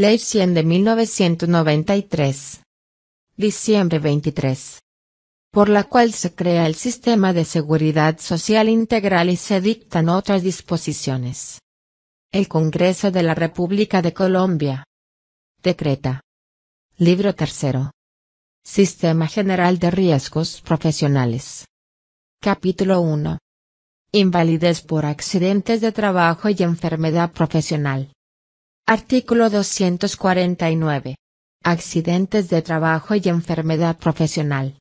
Ley 100 de 1993. Diciembre 23. Por la cual se crea el Sistema de Seguridad Social Integral y se dictan otras disposiciones. El Congreso de la República de Colombia. Decreta. Libro tercero. Sistema General de Riesgos Profesionales. Capítulo 1. Invalidez por accidentes de trabajo y enfermedad profesional. Artículo 249. Accidentes de trabajo y enfermedad profesional.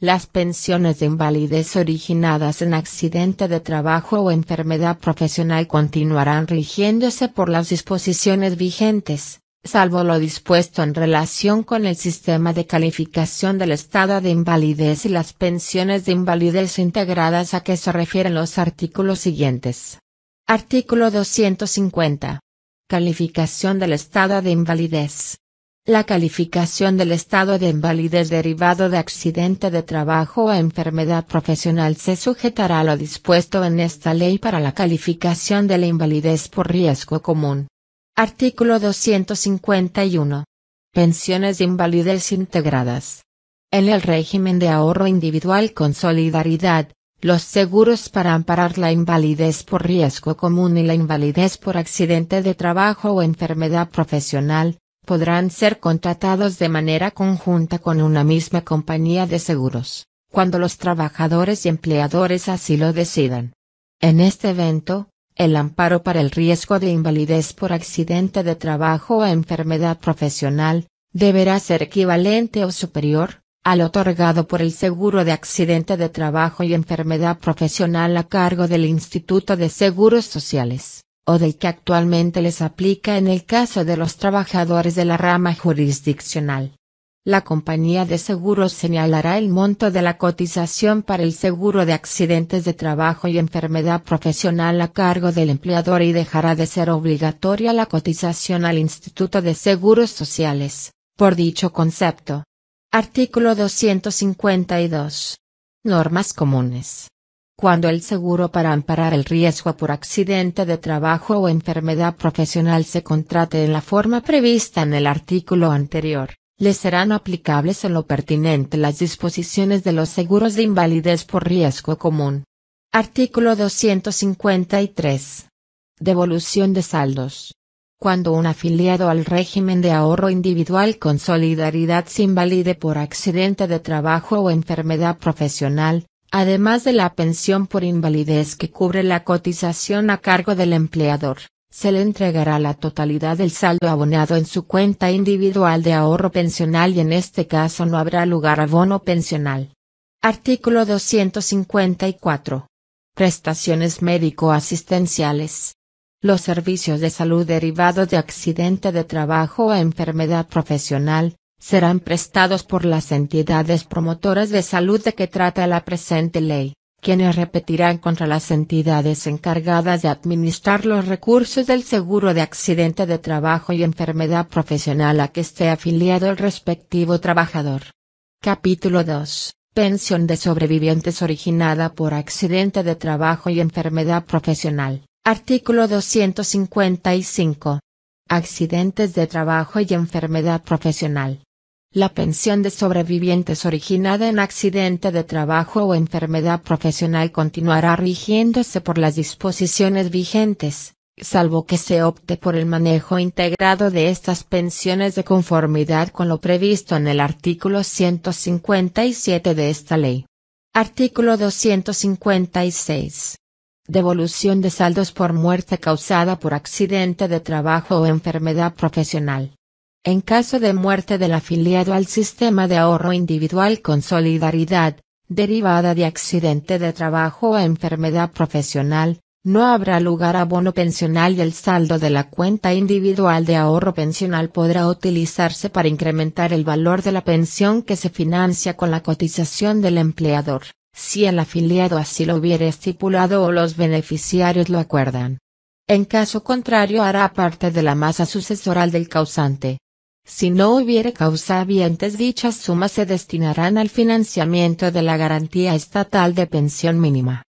Las pensiones de invalidez originadas en accidente de trabajo o enfermedad profesional continuarán rigiéndose por las disposiciones vigentes, salvo lo dispuesto en relación con el sistema de calificación del estado de invalidez y las pensiones de invalidez integradas a que se refieren los artículos siguientes. Artículo 250. Calificación del estado de invalidez. La calificación del estado de invalidez derivado de accidente de trabajo o enfermedad profesional se sujetará a lo dispuesto en esta ley para la calificación de la invalidez por riesgo común. Artículo 251. Pensiones de invalidez integradas. En el régimen de ahorro individual con solidaridad, los seguros para amparar la invalidez por riesgo común y la invalidez por accidente de trabajo o enfermedad profesional, podrán ser contratados de manera conjunta con una misma compañía de seguros, cuando los trabajadores y empleadores así lo decidan. En este evento, el amparo para el riesgo de invalidez por accidente de trabajo o enfermedad profesional, deberá ser equivalente o superior, al otorgado por el Seguro de Accidente de Trabajo y Enfermedad Profesional a cargo del Instituto de Seguros Sociales, o del que actualmente les aplica en el caso de los trabajadores de la rama jurisdiccional. La compañía de seguros señalará el monto de la cotización para el seguro de accidentes de trabajo y enfermedad profesional a cargo del empleador y dejará de ser obligatoria la cotización al Instituto de Seguros Sociales, por dicho concepto. Artículo 252. Normas comunes. Cuando el seguro para amparar el riesgo por accidente de trabajo o enfermedad profesional se contrate en la forma prevista en el artículo anterior, le serán aplicables en lo pertinente las disposiciones de los seguros de invalidez por riesgo común. Artículo 253. Devolución de saldos cuando un afiliado al régimen de ahorro individual con solidaridad se invalide por accidente de trabajo o enfermedad profesional, además de la pensión por invalidez que cubre la cotización a cargo del empleador, se le entregará la totalidad del saldo abonado en su cuenta individual de ahorro pensional y en este caso no habrá lugar a pensional. Artículo 254. Prestaciones médico-asistenciales. Los servicios de salud derivados de accidente de trabajo o enfermedad profesional, serán prestados por las entidades promotoras de salud de que trata la presente ley, quienes repetirán contra las entidades encargadas de administrar los recursos del seguro de accidente de trabajo y enfermedad profesional a que esté afiliado el respectivo trabajador. Capítulo 2. Pensión de sobrevivientes originada por accidente de trabajo y enfermedad profesional. Artículo 255. Accidentes de trabajo y enfermedad profesional. La pensión de sobrevivientes originada en accidente de trabajo o enfermedad profesional continuará rigiéndose por las disposiciones vigentes, salvo que se opte por el manejo integrado de estas pensiones de conformidad con lo previsto en el artículo 157 de esta ley. Artículo 256 devolución de saldos por muerte causada por accidente de trabajo o enfermedad profesional. En caso de muerte del afiliado al sistema de ahorro individual con solidaridad, derivada de accidente de trabajo o enfermedad profesional, no habrá lugar a bono pensional y el saldo de la cuenta individual de ahorro pensional podrá utilizarse para incrementar el valor de la pensión que se financia con la cotización del empleador si el afiliado así lo hubiere estipulado o los beneficiarios lo acuerdan. En caso contrario hará parte de la masa sucesoral del causante. Si no hubiere causavientes dichas sumas se destinarán al financiamiento de la garantía estatal de pensión mínima,